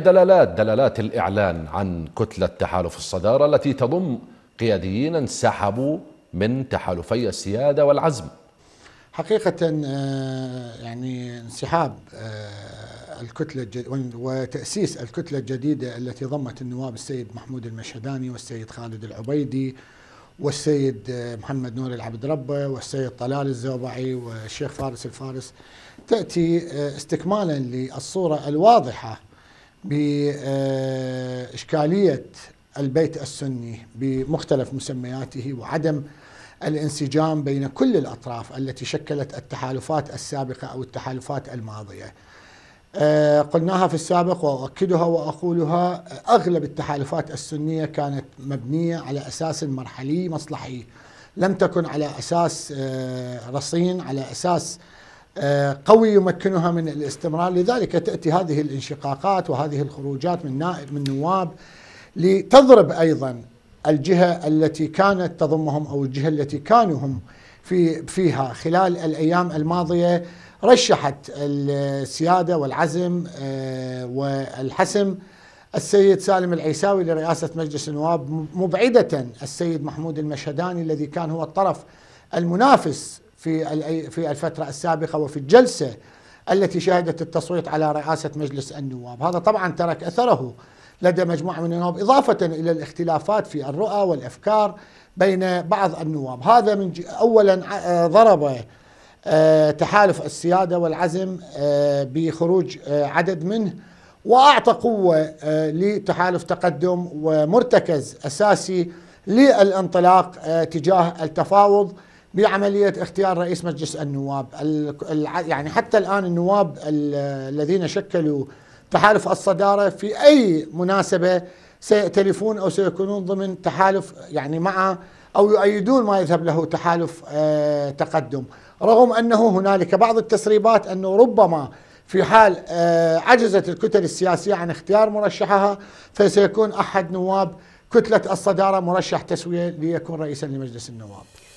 الدلالات دلالات الإعلان عن كتلة تحالف الصدارة التي تضم قياديين انسحبوا من تحالفي السيادة والعزم حقيقة آه، يعني انسحاب آه، الكتلة وتأسيس الكتلة الجديدة التي ضمت النواب السيد محمود المشهداني والسيد خالد العبيدي والسيد آه، محمد نور العبد ربه والسيد طلال الزوبعي والشيخ فارس الفارس تأتي استكمالا للصورة الواضحة بإشكالية البيت السني بمختلف مسمياته وعدم الانسجام بين كل الأطراف التي شكلت التحالفات السابقة أو التحالفات الماضية آه، قلناها في السابق وأؤكدها وأقولها أغلب التحالفات السنية كانت مبنية على أساس مرحلي مصلحي لم تكن على أساس آه، رصين على أساس آه، قوي يمكنها من الاستمرار لذلك تأتي هذه الانشقاقات وهذه الخروجات من نائب من نواب لتضرب أيضا الجهة التي كانت تضمهم أو الجهة التي كانوا هم في فيها خلال الأيام الماضية رشحت السيادة والعزم آه، والحسم السيد سالم العيساوي لرئاسة مجلس النواب مبعدة السيد محمود المشهداني الذي كان هو الطرف المنافس في في الفترة السابقة وفي الجلسة التي شهدت التصويت على رئاسة مجلس النواب هذا طبعا ترك أثره لدى مجموعة من النواب إضافة إلى الاختلافات في الرؤى والأفكار بين بعض النواب هذا من أولا آه، ضرب آه، تحالف السيادة والعزم آه، بخروج عدد منه وأعطى قوة لتحالف تقدم ومرتكز أساسي للانطلاق تجاه التفاوض بعملية اختيار رئيس مجلس النواب يعني حتى الآن النواب الذين شكلوا تحالف الصدارة في أي مناسبة سيأتلفون أو سيكونون ضمن تحالف يعني مع أو يؤيدون ما يذهب له تحالف آه، تقدم رغم أنه هنالك بعض التسريبات أنه ربما في حال آه، عجزت الكتل السياسية عن اختيار مرشحها فسيكون أحد نواب كتلة الصدارة مرشح تسوية ليكون رئيسا لمجلس النواب